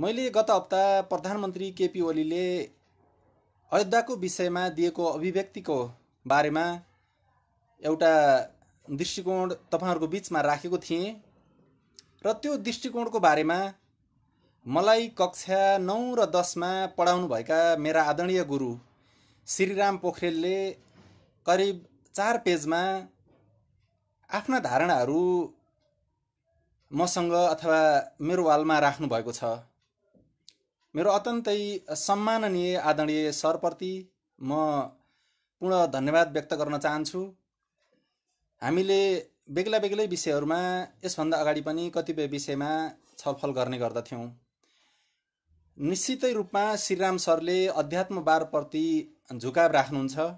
मैले गत हप्ता प्रधानमन्त्री केपी ओलीले अयोध्याको विषयमा दिएको अभिव्यक्तिको बारेमा एउटा दृष्टिकोण तपाईँहरूको बिचमा राखेको थिएँ र त्यो दृष्टिकोणको बारेमा मलाई कक्षा नौ र दसमा पढाउनुभएका मेरा आदरणीय गुरु श्रीराम पोखरेलले करिब चार पेजमा आफ्ना धारणाहरू मसँग अथवा मेरो वालमा राख्नुभएको छ मेरो अत्यन्तै सम्माननीय आदरणीय सरप्रति म पूर्ण धन्यवाद व्यक्त गर्न चाहन्छु हामीले बेग्ला बेग्लै विषयहरूमा यसभन्दा अगाडि पनि कतिपय विषयमा छलफल गर्ने गर्दथ्यौँ निश्चितै रूपमा श्रीराम सरले अध्यात्म बारप्रति झुकाव राख्नुहुन्छ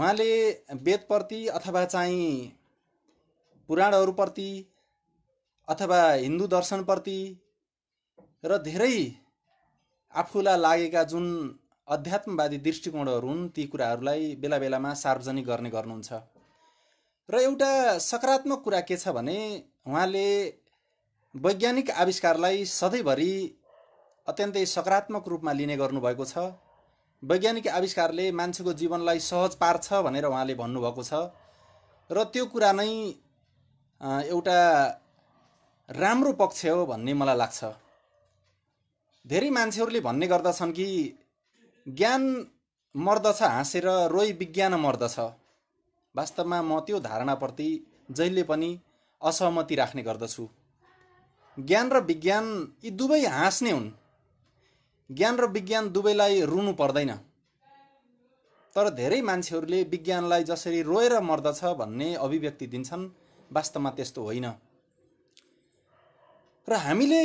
उहाँले वेदप्रति अथवा चाहिँ पुराणहरूप्रति अथवा हिन्दू दर्शनप्रति र धेरै आफूलाई लागेका जुन अध्यात्मवादी दृष्टिकोणहरू हुन् ती कुराहरूलाई बेला बेलामा सार्वजनिक गर्ने गर्नुहुन्छ र एउटा सकारात्मक कुरा के छ भने उहाँले वैज्ञानिक आविष्कारलाई सधैँभरि अत्यन्तै सकारात्मक रूपमा लिने गर्नुभएको छ वैज्ञानिक आविष्कारले मान्छेको जीवनलाई सहज पार्छ भनेर उहाँले भन्नुभएको छ र त्यो कुरा नै एउटा राम्रो पक्ष हो भन्ने मलाई लाग्छ धेरै मान्छेहरूले भन्ने गर्दछन् कि ज्ञान मर्दछ हाँसेर रोई विज्ञान मर्दछ वास्तवमा म त्यो धारणाप्रति जहिले पनि असहमति राख्ने गर्दछु ज्ञान र विज्ञान यी दुवै हाँस्ने हुन् ज्ञान र विज्ञान दुवैलाई रुनु पर्दैन तर धेरै मान्छेहरूले विज्ञानलाई जसरी रोएर मर्दछ भन्ने अभिव्यक्ति दिन्छन् वास्तवमा त्यस्तो होइन र हामीले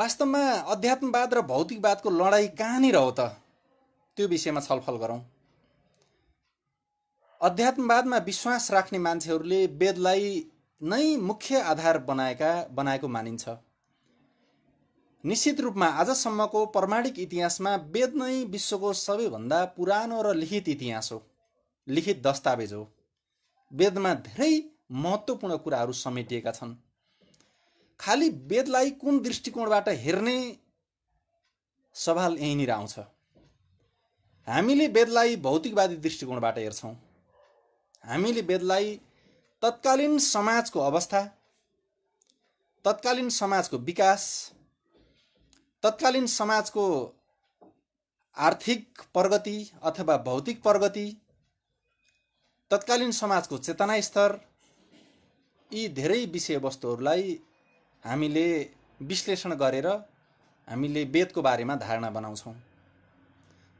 वास्तवमा अध्यात्मवाद र भौतिकवादको लडाइँ कहाँनिर हो त त्यो विषयमा छलफल गरौँ अध्यात्मवादमा विश्वास राख्ने मान्छेहरूले वेदलाई नै मुख्य आधार बनाएका बनाएको मानिन्छ निश्चित रूपमा आजसम्मको प्रमाणिक इतिहासमा वेद नै विश्वको सबैभन्दा पुरानो र लिखित इतिहास हो लिखित दस्तावेज हो वेदमा धेरै महत्त्वपूर्ण कुराहरू समेटिएका छन् खालि वेदलाई कुन दृष्टिकोणबाट हेर्ने सवाल यहीँनिर आउँछ हामीले वेदलाई भौतिकवादी दृष्टिकोणबाट हेर्छौँ हामीले वेदलाई तत्कालीन समाजको अवस्था तत्कालीन समाजको विकास तत्कालीन समाजको आर्थिक प्रगति अथवा भौतिक प्रगति तत्कालीन समाजको चेतना स्तर यी धेरै विषयवस्तुहरूलाई हामीले विश्लेषण गरेर हामीले वेदको बारेमा धारणा बनाउँछौँ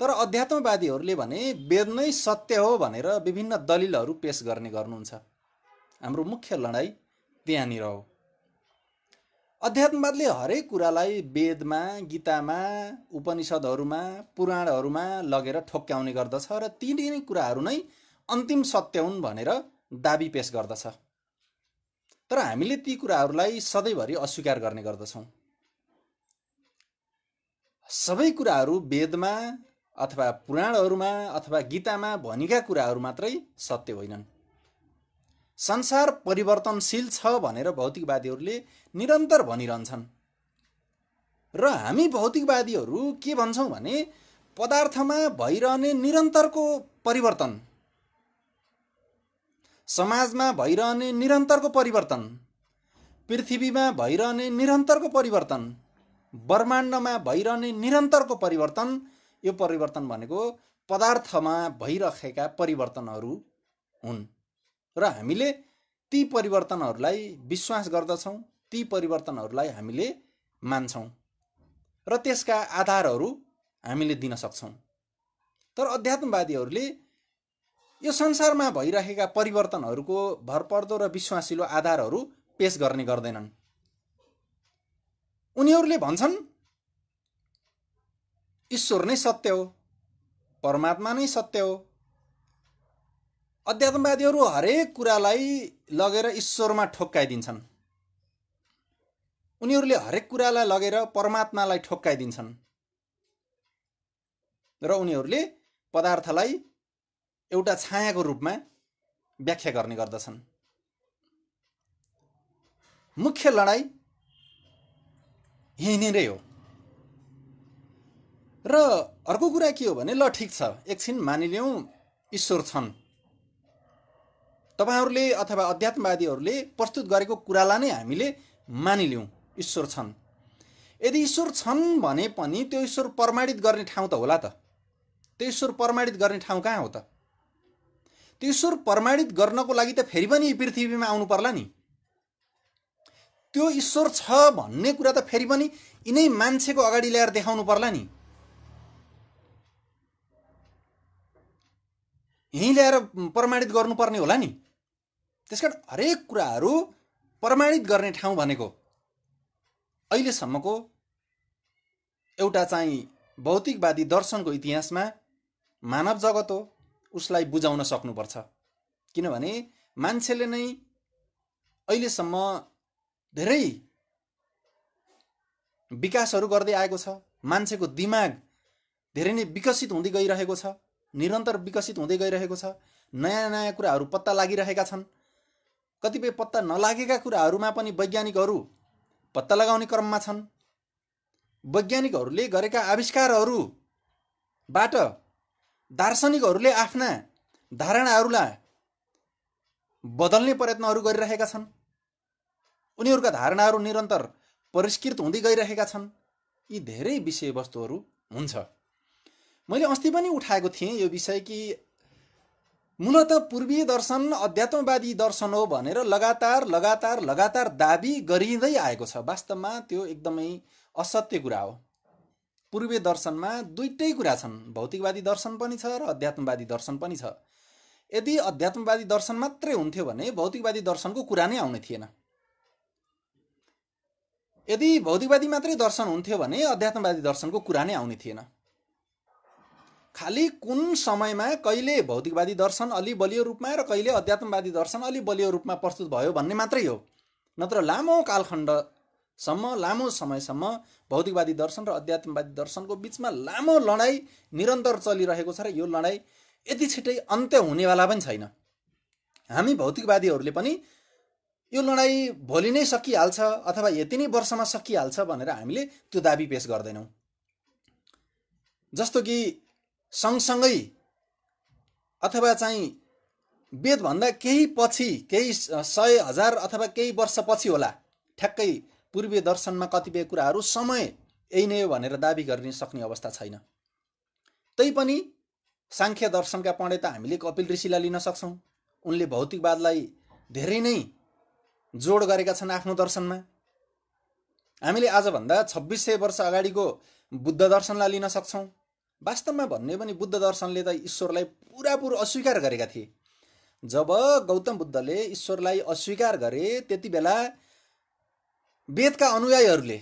तर अध्यात्मवादीहरूले भने वेद नै सत्य हो भनेर विभिन्न दलिलहरू पेस गर्ने गर्नुहुन्छ हाम्रो मुख्य लडाइँ त्यहाँनिर हो अध्यात्मवादले हरेक कुरालाई वेदमा गीतामा उपनिषदहरूमा पुराणहरूमा लगेर ठोक्क्याउने गर्दछ र ती नै कुराहरू नै अन्तिम सत्य हुन् भनेर दाबी पेस गर्दछ तर हामीले ती कुराहरूलाई सधैँभरि अस्वीकार गर्ने गर्दछौँ सबै कुराहरू वेदमा अथवा पुराणहरूमा अथवा गीतामा भनिका कुराहरू मात्रै सत्य होइनन् संसार परिवर्तनशील छ भनेर भौतिकवादीहरूले निरन्तर भनिरहन्छन् र हामी भौतिकवादीहरू के भन्छौँ भने पदार्थमा भइरहने निरन्तरको परिवर्तन समाजमा भइरहने निरन्तरको परिवर्तन पृथ्वीमा भइरहने निरन्तरको परिवर्तन ब्रह्माण्डमा भइरहने निरन्तरको परिवर्तन यो परिवर्तन भनेको पदार्थमा भइरहेका परिवर्तनहरू हुन् र हामीले ती परिवर्तनहरूलाई विश्वास गर्दछौँ ती परिवर्तनहरूलाई हामीले मान्छौँ र त्यसका आधारहरू हामीले दिन सक्छौँ तर अध्यात्मवादीहरूले यो संसारमा भइरहेका परिवर्तनहरूको भरपर्दो र विश्वासिलो आधारहरू पेस गर्ने गर्दैनन् उनीहरूले भन्छन् ईश्वर नै सत्य हो परमात्मा नै सत्य हो अध्यात्मवादीहरू हरेक कुरालाई लगेर ईश्वरमा ठोक्काइदिन्छन् उनीहरूले हरेक कुरालाई लगेर परमात्मालाई ठोक्काइदिन्छन् र उनीहरूले पदार्थलाई एउटा छायाको रूपमा व्याख्या गर्ने गर्दछन् मुख्य लडाइँ यहीँनिरै हो र अर्को कुरा के हो भने ल ठिक छ एकछिन मानिलिउँ ईश्वर छन् तपाईँहरूले अथवा अध्यात्मवादीहरूले प्रस्तुत गरेको कुरालाई नै हामीले मानिलिउँ ईश्वर छन् यदि ईश्वर छन् भने पनि त्यो ईश्वर प्रमाणित गर्ने ठाउँ त होला त त्यो ईश्वर प्रमाणित गर्ने ठाउँ कहाँ हो त ईश्वर प्रमाणित गर्नको लागि त फेरि पनि पृथ्वीमा आउनु पर्ला नि त्यो ईश्वर छ भन्ने कुरा त फेरि पनि यिनै मान्छेको अगाडि ल्याएर देखाउनु पर्ला नि यहीँ ल्याएर प्रमाणित गर्नुपर्ने होला नि त्यस कारण हरेक कुराहरू प्रमाणित गर्ने ठाउँ भनेको अहिलेसम्मको एउटा चाहिँ भौतिकवादी दर्शनको इतिहासमा मानव जगत हो उसलाई बुझाउन सक्नुपर्छ किनभने मान्छेले नै अहिलेसम्म धेरै विकासहरू गर्दै आएको छ मान्छेको दिमाग धेरै नै विकसित हुँदै गइरहेको छ निरन्तर विकसित हुँदै गइरहेको छ नयाँ नयाँ कुराहरू पत्ता लागिरहेका छन् कतिपय पत्ता नलागेका कुराहरूमा पनि वैज्ञानिकहरू पत्ता लगाउने क्रममा छन् वैज्ञानिकहरूले गरेका आविष्कारहरूबाट दार्शनिकहरूले आफ्ना धारणाहरूलाई बदल्ने प्रयत्नहरू गरिरहेका छन् उनीहरूका धारणाहरू निरन्तर परिष्कृत हुँदै गइरहेका छन् यी धेरै विषयवस्तुहरू हुन्छ मैले अस्ति पनि उठाएको थिएँ यो विषय कि मूलत पूर्वीय दर्शन अध्यात्मवादी दर्शन हो भनेर लगातार लगातार लगातार दाबी गरिँदै आएको छ वास्तवमा त्यो एकदमै असत्य कुरा हो पूर्वीय दर्शनमा दुइटै कुरा छन् भौतिकवादी दर्शन पनि छ र अध्यात्मवादी दर्शन पनि छ यदि अध्यात्मवादी दर्शन मात्रै हुन्थ्यो भने भौतिकवादी दर्शनको कुरा नै आउने थिएन यदि भौतिकवादी मात्रै दर्शन हुन्थ्यो भने अध्यात्मवादी दर्शनको कुरा नै आउने थिएन खालि कुन समयमा कहिले भौतिकवादी दर्शन अलि बलियो रूपमा र कहिले अध्यात्मवादी दर्शन अलि बलियो रूपमा प्रस्तुत भयो भन्ने मात्रै हो नत्र लामो कालखण्ड सम्म लामो समयसम्म भौतिकवादी दर्शन र अध्यात्मवादी दर्शनको बिचमा लामो लडाइँ निरन्तर चलिरहेको छ र यो लडाइँ यति छिटै अन्त्य हुनेवाला पनि छैन हामी भौतिकवादीहरूले पनि यो लडाइँ भोलि नै सकिहाल्छ अथवा यति नै वर्षमा सकिहाल्छ भनेर हामीले त्यो दाबी पेस गर्दैनौँ जस्तो कि सँगसँगै अथवा चाहिँ वेदभन्दा केही पछि केही सय हजार अथवा केही वर्षपछि होला ठ्याक्कै पूर्वीय दर्शनमा कतिपय कुराहरू समय यही नै हो भनेर दावी गरिन सक्ने अवस्था छैन तैपनि साङ्ख्य दर्शनका पण्डित हामीले कपिल ऋषिलाई लिन सक्छौँ उनले भौतिकवादलाई धेरै नै जोड गरेका छन् आफ्नो दर्शनमा हामीले आजभन्दा छब्बिस सय वर्ष अगाडिको बुद्ध दर्शनलाई लिन सक्छौँ वास्तवमा भन्ने पनि बुद्ध दर्शनले त ईश्वरलाई पुरापुर अस्वीकार गरेका थिए जब गौतम बुद्धले ईश्वरलाई अस्वीकार गरे त्यति बेला वेदका अनुयायीहरूले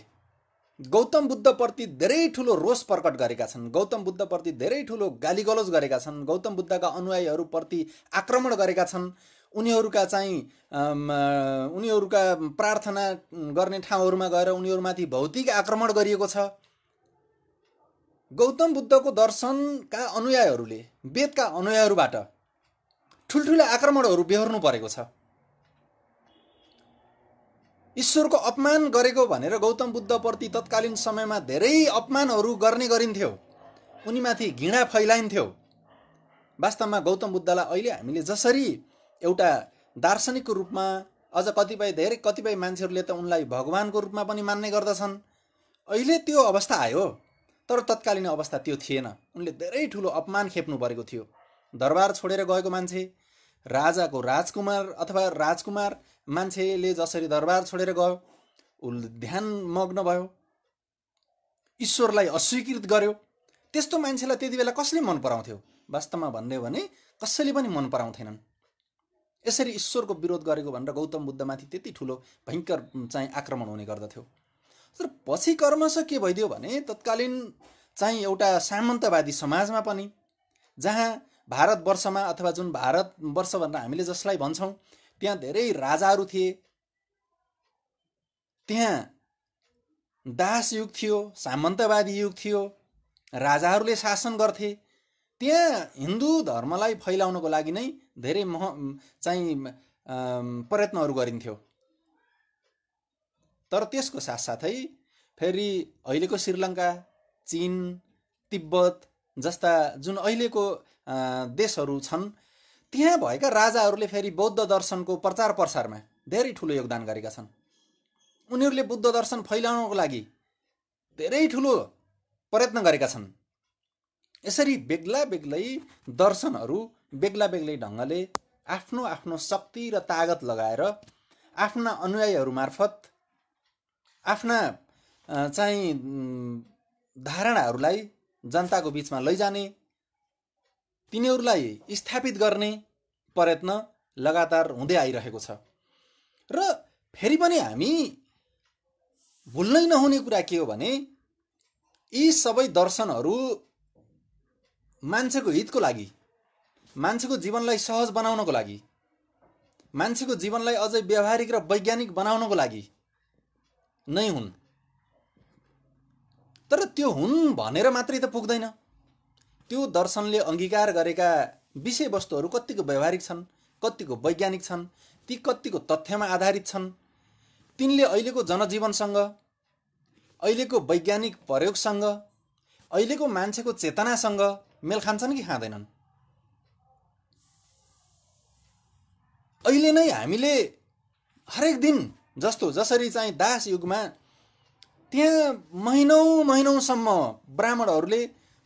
गौतम बुद्धप्रति धेरै ठुलो रोष प्रकट गरेका छन् गौतम बुद्धप्रति धेरै ठुलो गालीगलोज गरेका छन् गौतम बुद्धका अनुयायीहरूप्रति आक्रमण गरेका छन् उनीहरूका चाहिँ उनीहरूका प्रार्थना गर्ने ठाउँहरूमा गएर उनीहरूमाथि भौतिक आक्रमण गरिएको छ गौतम बुद्धको दर्शनका अनुयायीहरूले वेदका अनुयायहरूबाट ठुल्ठुला आक्रमणहरू बेहोर्नु परेको छ ईश्वरको अपमान गरेको भनेर गौतम बुद्धप्रति तत्कालीन समयमा धेरै अपमानहरू गर्ने गरिन्थ्यो उनीमाथि घिणा फैलाइन्थ्यो वास्तवमा गौतम बुद्धलाई अहिले हामीले जसरी एउटा दार्शनिकको रूपमा अझ कतिपय धेरै कतिपय मान्छेहरूले त उनलाई भगवान्को रूपमा पनि मान्ने गर्दछन् अहिले त्यो अवस्था आयो तर तत्कालीन अवस्था त्यो थिएन उनले धेरै ठुलो अपमान खेप्नु परेको थियो दरबार छोडेर गएको मान्छे राजाको राजकुमार अथवा राजकुमार मान्छेले जसरी दरबार छोडेर गयो उल ध्यान मग्न भयो ईश्वरलाई अस्वीकृत गर्यो त्यस्तो मान्छेलाई त्यति बेला कसले मन पराउँथ्यो वास्तवमा भन्ने भने कसैले पनि मन पराउँथेनन् यसरी ईश्वरको विरोध गरेको भनेर गौतम बुद्धमाथि त्यति ठुलो भयङ्कर चाहिँ आक्रमण हुने गर्दथ्यो तर पछि कर्मश के भइदियो भने तत्कालीन चाहिँ एउटा सामन्तवादी समाजमा पनि जहाँ भारतवर्षमा अथवा जुन भारतवर्ष भनेर हामीले जसलाई भन्छौँ त्यहाँ धेरै राजाहरू थिए त्यहाँ दास युग थियो सामन्तवादी युग थियो राजाहरूले शासन गर्थे त्यहाँ हिन्दू धर्मलाई फैलाउनको लागि नै धेरै मह चाहिँ प्रयत्नहरू गरिन्थ्यो तर त्यसको साथसाथै फेरि अहिलेको श्रीलङ्का चिन तिब्बत जस्ता जुन अहिलेको देशहरू छन् त्यहाँ भएका राजाहरूले फेरि बौद्ध दर्शनको प्रचार प्रसारमा धेरै ठुलो योगदान गरेका छन् उनीहरूले बुद्ध दर्शन फैलाउनको लागि धेरै ठुलो प्रयत्न गरेका छन् यसरी बेग्ला बेग्लै दर्शनहरू बेग्ला बेग्लै ढङ्गले आफ्नो आफ्नो शक्ति र तागत लगाएर आफ्ना अनुयायीहरू मार्फत आफ्ना चाहिँ धारणाहरूलाई जनताको बिचमा लैजाने तिनीहरूलाई स्थापित गर्ने प्रयत्न लगातार हुँदै आइरहेको छ र फेरि पनि हामी भुल्नै नहुने कुरा के हो भने यी सबै दर्शनहरू मान्छेको हितको लागि मान्छेको जीवनलाई सहज बनाउनको लागि मान्छेको जीवनलाई अझै व्यावहारिक र वैज्ञानिक बनाउनको लागि नै हुन् तर त्यो हुन् भनेर मात्रै त पुग्दैन त्यो दर्शनले अङ्गीकार गरेका विषयवस्तुहरू कत्तिको व्यवहारिक छन् कत्तिको वैज्ञानिक छन् ती कत्तिको तथ्यमा आधारित छन् तिनले अहिलेको जनजीवनसँग अहिलेको वैज्ञानिक प्रयोगसँग अहिलेको मान्छेको चेतनासँग मेल खान्छन् कि खाँदैनन् अहिले नै हामीले हरेक दिन जस्तो जसरी चाहिँ दास युगमा त्यहाँ महिनौ महिनौसम्म ब्राह्मणहरूले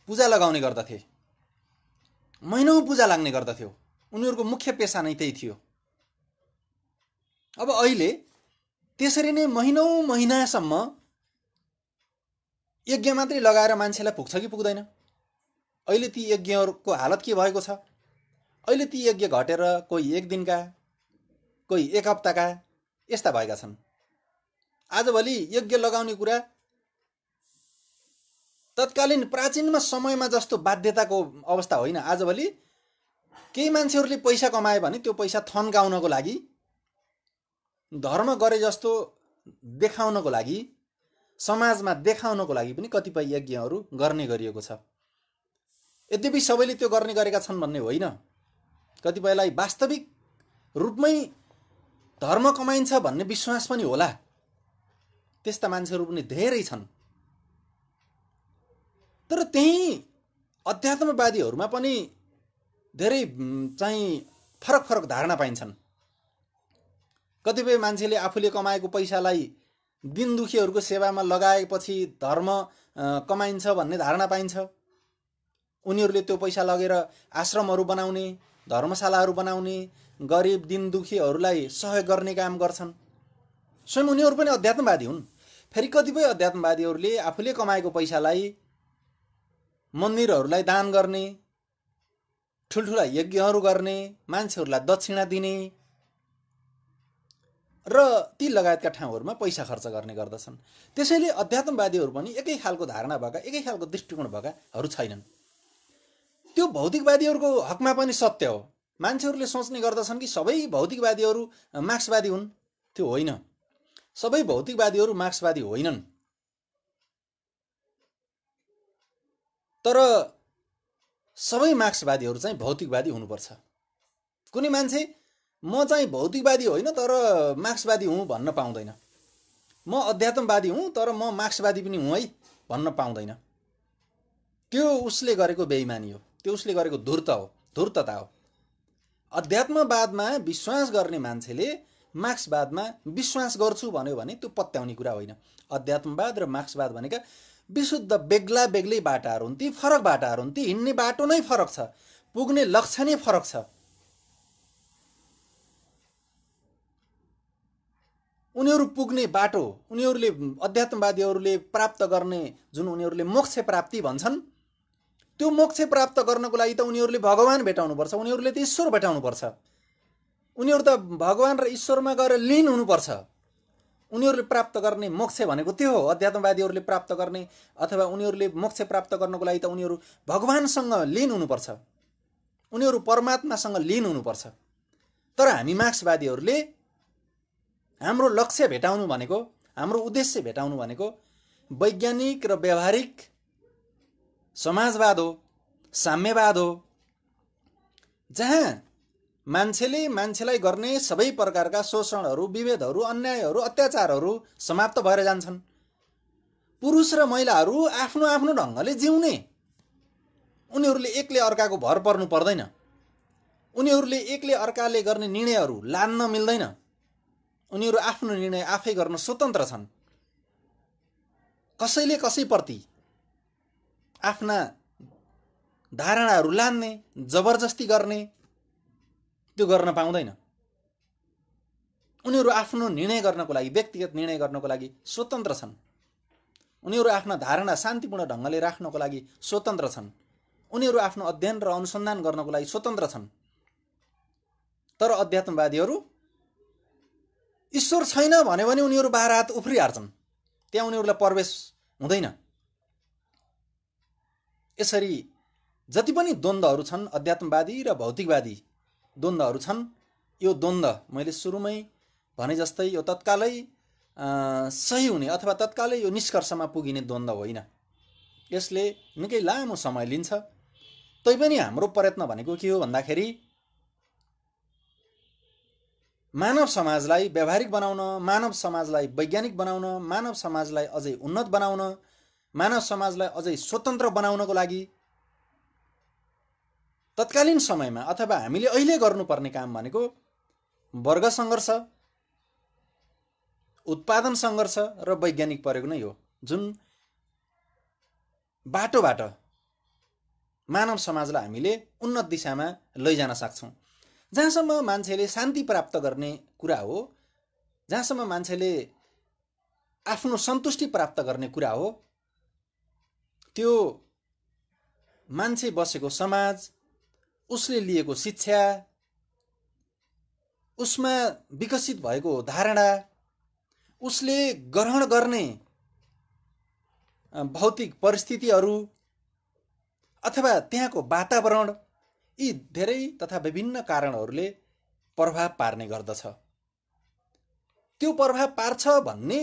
पूजा लगाउने गर्दथे महिनौ पूजा लाग्ने गर्दथ्यो उनीहरूको मुख्य पेसा नै त्यही थियो अब अहिले त्यसरी नै महिनौ महिनासम्म यज्ञ मात्रै लगाएर मान्छेलाई पुग्छ कि पुग्दैन अहिले ती यज्ञहरूको हालत के भएको छ अहिले ती यज्ञ घटेर कोही एक दिनका कोही एक हप्ताका यस्ता भएका छन् आजभोलि यज्ञ लगाउने कुरा तत्कालीन प्राचीनमा समयमा जस्तो बाध्यताको अवस्था होइन आजभोलि केही मान्छेहरूले पैसा कमायो भने त्यो पैसा थन्काउनको लागि धर्म गरे जस्तो देखाउनको लागि समाजमा देखाउनको लागि पनि कतिपय यज्ञहरू गर्ने गरिएको छ यद्यपि सबैले त्यो गर्ने गरेका छन् भन्ने होइन कतिपयलाई वास्तविक रूपमै धर्म कमाइन्छ भन्ने विश्वास पनि होला त्यस्ता मान्छेहरू पनि धेरै छन् तर त्यही अध्यात्मवादीहरूमा पनि धेरै चाहिँ फरक फरक धारणा पाइन्छन् कतिपय मान्छेले आफूले कमाएको पैसालाई दिनदुखीहरूको सेवामा लगाएपछि धर्म कमाइन्छ भन्ने धारणा पाइन्छ उनीहरूले त्यो पैसा लगेर आश्रमहरू बनाउने धर्मशालाहरू बनाउने गरिब दिनदुखीहरूलाई सहयोग गर्ने काम गर्छन् स्वयं उनीहरू पनि अध्यात्मवादी हुन् फेरि कतिपय अध्यात्मवादीहरूले आफूले कमाएको पैसालाई मन्दिरहरूलाई दान गर्ने ठुल्ठुला यज्ञहरू गर्ने मान्छेहरूलाई दक्षिणा दिने र ती लगायतका ठाउँहरूमा पैसा खर्च गर्ने गर्दछन् त्यसैले अध्यात्मवादीहरू पनि एकै खालको धारणा भएका एकै खालको दृष्टिकोण भएकाहरू छैनन् त्यो भौतिकवादीहरूको हकमा पनि सत्य हो मान्छेहरूले सोच्ने गर्दछन् कि सबै भौतिकवादीहरू मार्क्सवादी हुन् त्यो होइन सबै भौतिकवादीहरू मार्क्सवादी होइनन् तर सबै मार्क्सवादीहरू चाहिँ भौतिकवादी हुनुपर्छ कुनै मान्छे म चाहिँ भौतिकवादी होइन तर मार्क्सवादी हुँ भन्न पाउँदैन म अध्यात्मवादी हुँ तर म मार्क्सवादी पनि हुँ है भन्न पाउँदैन त्यो उसले गरेको बेइमानी हो त्यो उसले गरेको धुर्त हो धुर्तता हो अध्यात्मवादमा विश्वास गर्ने मान्छेले मार्क्सवादमा विश्वास गर्छु भन्यो भने त्यो पत्याउने कुरा होइन अध्यात्मवाद र मार्क्सवाद भनेका विशुद्ध बेग्ला बेग्लै बाटाहरू हुन् ती फरक बाटाहरू हुन् ती हिँड्ने बाटो नै फरक छ पुग्ने लक्ष्य नै फरक छ उनीहरू पुग्ने बाटो उनीहरूले अध्यात्मवादीहरूले प्राप्त गर्ने जुन उनीहरूले मोक्ष प्राप्ति भन्छन् त्यो मोक्ष प्राप्त गर्नको लागि त उनीहरूले भगवान् भेटाउनुपर्छ उनीहरूले त ईश्वर भेटाउनुपर्छ उनीहरू त भगवान् र ईश्वरमा गएर लिन हुनुपर्छ उनीहरूले प्राप्त गर्ने मोक्ष भनेको त्यो हो अध्यात्मवादीहरूले प्राप्त गर्ने अथवा उनीहरूले मोक्ष प्राप्त गर्नको लागि त उनीहरू भगवान्सँग लिन हुनुपर्छ उनीहरू परमात्मासँग लिन हुनुपर्छ तर हामी मार्क्सवादीहरूले हाम्रो लक्ष्य भेटाउनु भनेको हाम्रो उद्देश्य भेटाउनु भनेको वैज्ञानिक र व्यावहारिक समाजवाद हो साम्यवाद हो जहाँ मान्छेले मान्छेलाई गर्ने सबै प्रकारका शोषणहरू विभेदहरू अन्यायहरू अत्याचारहरू समाप्त भएर जान्छन् पुरुष र महिलाहरू आफ्नो आफ्नो ढङ्गले जिउने उनीहरूले एकले अर्काको भर पर्नु पर्दैन उनीहरूले एकले अर्काले गर्ने निर्णयहरू लान्न मिल्दैन उनीहरू आफ्नो निर्णय आफै गर्न स्वतन्त्र छन् कसैले कसैप्रति आफ्ना धारणाहरू लान्ने जबरजस्ती गर्ने त्यो गर्न पाउँदैन उनीहरू आफ्नो निर्णय गर्नको लागि व्यक्तिगत निर्णय गर्नको लागि स्वतन्त्र छन् उनीहरू आफ्ना धारणा शान्तिपूर्ण ढङ्गले राख्नको लागि स्वतन्त्र छन् उनीहरू आफ्नो अध्ययन र अनुसन्धान गर्नको लागि स्वतन्त्र छन् तर अध्यात्मवादीहरू ईश्वर छैन भन्यो भने उनीहरू बाह्र हात उफ्रिहाल्छन् त्यहाँ उनीहरूलाई प्रवेश हुँदैन यसरी जति पनि द्वन्द्वहरू छन् अध्यात्मवादी र भौतिकवादी द्वन्द्वहरू छन् यो द्वन्द्व मैले सुरुमै भने जस्तै यो तत्कालै सही हुने अथवा तत्कालै यो निष्कर्षमा पुगिने द्वन्द्व होइन यसले निकै लामो समय लिन्छ तैपनि हाम्रो प्रयत्न भनेको के हो भन्दाखेरि मानव समाजलाई व्यावहारिक बनाउन मानव समाजलाई वैज्ञानिक बनाउन मानव समाजलाई अझै उन्नत बनाउन मानव समाजलाई अझै स्वतन्त्र बनाउनको लागि तत्कालीन समयमा अथवा हामीले अहिले गर्नुपर्ने काम भनेको वर्ग सङ्घर्ष उत्पादन सङ्घर्ष र वैज्ञानिक प्रयोग नै हो जुन बाटोबाट मानव समाजलाई हामीले उन्नत दिशामा लैजान सक्छौँ जहाँसम्म मान्छेले शान्ति प्राप्त गर्ने कुरा हो जहाँसम्म मान्छेले आफ्नो सन्तुष्टि प्राप्त गर्ने कुरा हो त्यो मान्छे बसेको समाज उसले लिएको शिक्षा उसमा विकसित भएको धारणा उसले ग्रहण गर्ने भौतिक परिस्थितिहरू अथवा त्यहाँको वातावरण यी धेरै तथा विभिन्न कारणहरूले प्रभाव पार्ने गर्दछ त्यो प्रभाव पार्छ भन्ने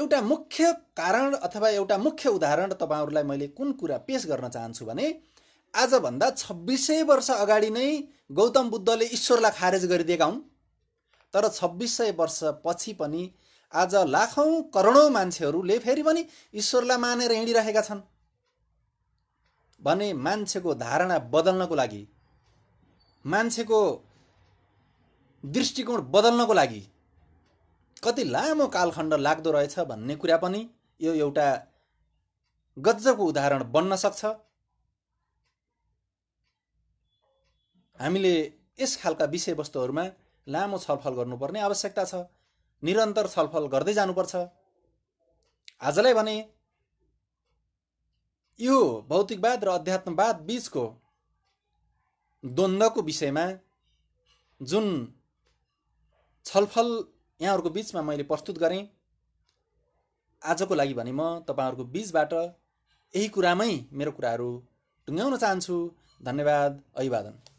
एउटा मुख्य कारण अथवा एउटा मुख्य उदाहरण तपाईँहरूलाई मैले कुन कुरा पेस गर्न चाहन्छु भने आजभन्दा छब्बिस वर्ष अगाडि नै गौतम बुद्धले ईश्वरलाई खारेज गरिदिएका हुन् तर छब्बिस सय वर्षपछि पनि आज लाखौँ करोडौँ मान्छेहरूले फेरि पनि ईश्वरलाई मानेर हिँडिरहेका छन् भने मान्छेको धारणा बदल्नको लागि मान्छेको दृष्टिकोण बदल्नको लागि कति लामो कालखण्ड लाग्दो रहेछ भन्ने कुरा पनि यो एउटा गजबको उदाहरण बन्न सक्छ हामीले यस खालका विषयवस्तुहरूमा लामो छलफल गर्नुपर्ने आवश्यकता छ निरन्तर छलफल गर्दै जानुपर्छ आजलाई भने यो भौतिकवाद र अध्यात्मवाद बिचको द्वन्द्वको विषयमा जुन छलफल यहाँहरूको बिचमा मैले प्रस्तुत गरेँ आजको लागि भने म तपाईँहरूको बिचबाट यही कुरामै मेरो कुराहरू टुङ्ग्याउन चाहन्छु धन्यवाद अभिवादन